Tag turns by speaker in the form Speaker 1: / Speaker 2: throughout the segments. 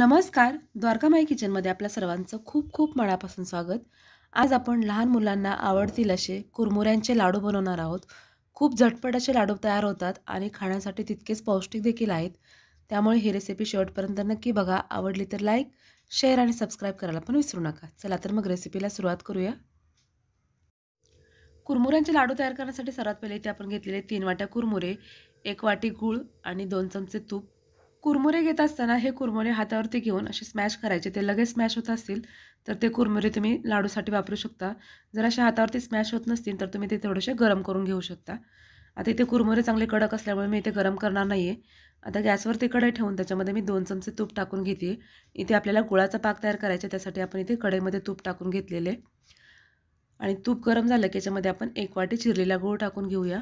Speaker 1: नमस्कार द्वारका माय किचनमध्ये आपल्या सर्वांचं खूप खूप मनापासून स्वागत आज आपण लहान मुलांना आवडतील असे कुरमुऱ्यांचे लाडू बनवणार आहोत खूप झटपट असे लाडू तयार होतात आणि खाण्यासाठी तितकेच पौष्टिक देखील आहेत त्यामुळे ही रेसिपी शेवटपर्यंत नक्की बघा आवडली तर लाईक शेअर आणि सबस्क्राईब करायला पण विसरू नका चला तर मग रेसिपीला सुरुवात करूया कुरमुऱ्यांचे लाडू तयार करण्यासाठी सर्वात पहिले इथे आपण घेतलेले तीन वाट्या कुरमुरे एक वाटी गूळ आणि दोन चमचे तूप कुरमुरे घेत असताना हे कुरमुरे हातावरती घेऊन असे स्मॅश करायचे ते लगेच स्मॅश होत असतील तर ते कुरमुरे तुम्ही लाडूसाठी वापरू शकता जर अशा हातावरती स्मॅश होत नसतील तर तुम्ही ते थोडेसे गरम करून घेऊ शकता आता इथे कुरमुरे चांगले कडक असल्यामुळे मी इथे गरम करणार नाही आहे आता गॅसवरती कढई ठेवून त्याच्यामध्ये मी दोन चमचे तूप टाकून घेते इथे आपल्याला गुळाचा पाक तयार करायचा त्यासाठी आपण इथे कढईमध्ये तूप टाकून घेतलेले आणि तूप गरम झालं की याच्यामध्ये आपण एक वाटी चिरलेला गूळ टाकून घेऊया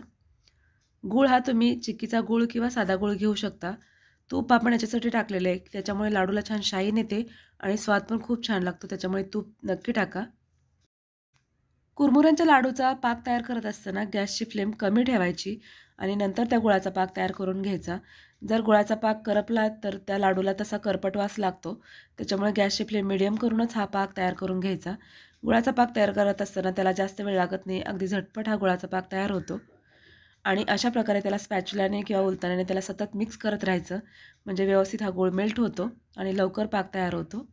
Speaker 1: गूळ हा तुम्ही चिक्कीचा गूळ किंवा साधा गूळ घेऊ शकता तूप आपण याच्यासाठी टाकलेलं आहे त्याच्यामुळे लाडूला छान शाईन येते आणि स्वाद पण खूप छान लागतो त्याच्यामुळे तूप नक्की टाका कुरमुऱ्यांच्या लाडूचा पाक तयार करत असताना गॅसची फ्लेम कमी ठेवायची आणि नंतर त्या गुळाचा पाक तयार करून घ्यायचा जर गुळाचा पाक करपला तर त्या लाडूला तसा करपटवास लागतो त्याच्यामुळे गॅसची फ्लेम मिडियम करूनच हा पाक तयार करून घ्यायचा गुळाचा पाक तयार करत असताना त्याला जास्त वेळ लागत नाही अगदी झटपट हा गुळाचा पाक तयार होतो आणि अशा प्रकारे त्याला स्पॅच्युलाने किंवा उलतानाने त्याला सतत मिक्स करत राहायचं म्हणजे व्यवस्थित हा गोळ मेल्ट होतो आणि लवकर पाक तयार होतो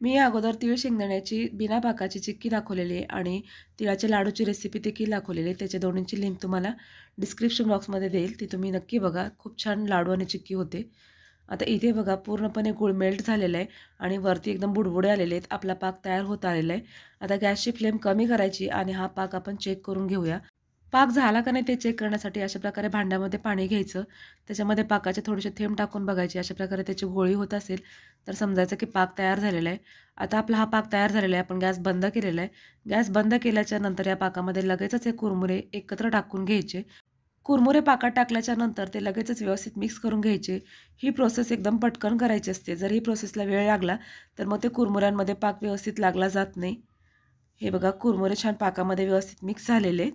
Speaker 1: मी या अगोदर तिळ शेंगदाण्याची बिना पाकाची चिक्की दाखवलेली आहे आणि तिळाच्या लाडूची रेसिपी देखील दाखवलेली आहे त्याच्या दोन्हींची लिंक तुम्हाला डिस्क्रिप्शन बॉक्समध्ये देईल ती तुम्ही नक्की बघा खूप छान लाडू आणि चिक्की होते आता इथे बघा पूर्णपणे गुळ मेल्ट झालेला आहे आणि वरती एकदम बुडबुडे आलेले आहेत आपला पाक तयार होत आलेला आहे आता गॅसची फ्लेम कमी करायची आणि हा पाक आपण चेक करून घेऊया पाक झाला का नाही ते चेक करण्यासाठी अशा प्रकारे भांड्यामध्ये पाणी घ्यायचं त्याच्यामध्ये पाकाचे थोडेसे थेंब टाकून बघायचे अशा प्रकारे त्याची गोळी होत असेल तर समजायचं की पाक तयार झालेला आहे आता आपला हा पाक तयार झालेला आहे आपण गॅस बंद केलेला आहे गॅस बंद केल्याच्या नंतर या पाकामध्ये लगेचच हे कुरमुरे एकत्र टाकून घ्यायचे कुरमुरे पाकात टाकल्याच्या नंतर ते लगेचच व्यवस्थित मिक्स करून घ्यायचे ही प्रोसेस एकदम पटकन करायची असते जर ही प्रोसेसला वेळ लागला तर मग ते कुरमुऱ्यांमध्ये पाक व्यवस्थित लागला जात नाही हे बघा कुरमुरे छान पाकामध्ये व्यवस्थित मिक्स झालेले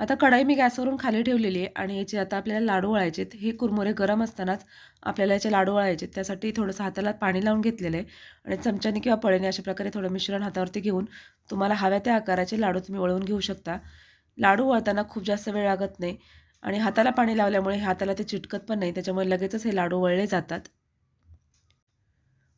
Speaker 1: आता कढाई मी गॅसवरून खाली ठेवलेली आहे आणि याचे आता आपल्याला लाडू वळायचे हे कुरमुरे गरम असतानाच आपल्याला याचे लाडू वळायचे त्यासाठी थोडंसं हाताला पाणी लावून घेतलेलं आहे आणि चमच्याने किंवा पळेने अशा प्रकारे थोडं मिश्रण हातावरती घेऊन तुम्हाला हव्या त्या आकाराचे लाडू तुम्ही वळवून घेऊ शकता लाडू वळताना खूप जास्त वेळ लागत नाही आणि हाताला पाणी लावल्यामुळे हाताला ते चिटकत पण नाही त्याच्यामुळे लगेचच हे लाडू वळले जातात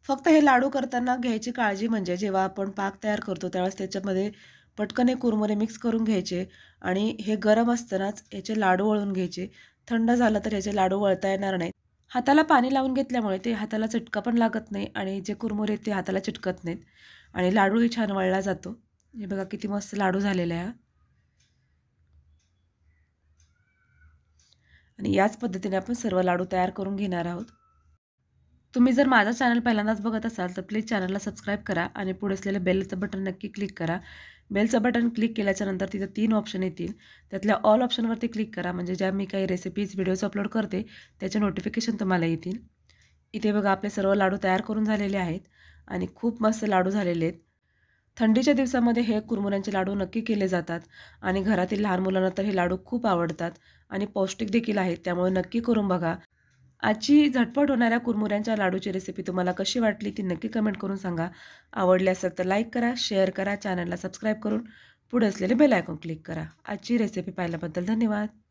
Speaker 1: फक्त हे लाडू करताना घ्यायची काळजी म्हणजे जेव्हा आपण पाक तयार करतो त्यावेळेस त्याच्यामध्ये पटकन हे कुरमुरे मिक्स करून घ्यायचे आणि हे गरम असतानाच याचे लाडू वळून घ्यायचे थंड झालं तर याचे लाडू वळता येणार नाहीत हाताला पाणी लावून घेतल्यामुळे ते हाताला चिटका पण लागत नाही आणि जे कुरमुरे ते हाताला चिटकत नाहीत आणि लाडूही छान वळला जातो हे बघा किती मस्त लाडू झालेला आहे आणि याच पद्धतीने आपण सर्व लाडू तयार करून घेणार आहोत तुम्ही जर माझा चॅनल पहिल्यांदाच बघत असाल तर प्लीज चॅनलला सबस्क्राईब करा आणि पुढे असलेलं बेलचं बटन नक्की क्लिक करा बेलचं बटन क्लिक केल्याच्यानंतर तिथं तीन ऑप्शन येतील त्यातल्या ऑल ऑप्शनवरती क्लिक करा म्हणजे ज्या मी काही रेसिपीज व्हिडिओज अपलोड करते त्याचे नोटिफिकेशन तुम्हाला येतील इथे बघा आपले सर्व लाडू तयार करून झालेले आहेत आणि खूप मस्त लाडू झालेले आहेत थंडीच्या दिवसामध्ये हे कुरमुऱ्यांचे लाडू नक्की केले जातात आणि घरातील लहान मुलांना तर हे लाडू खूप आवडतात आणि पौष्टिक देखील आहेत त्यामुळे नक्की करून बघा आजची झटपट होणाऱ्या कुरमुऱ्यांच्या लाडूची रेसिपी तुम्हाला कशी वाटली ती नक्की कमेंट करून सांगा आवडली असेल तर लाईक करा शेअर करा चॅनलला सबस्क्राईब करून पुढे असलेले बेल आयकॉन क्लिक करा आजची रेसिपी पाहिल्याबद्दल धन्यवाद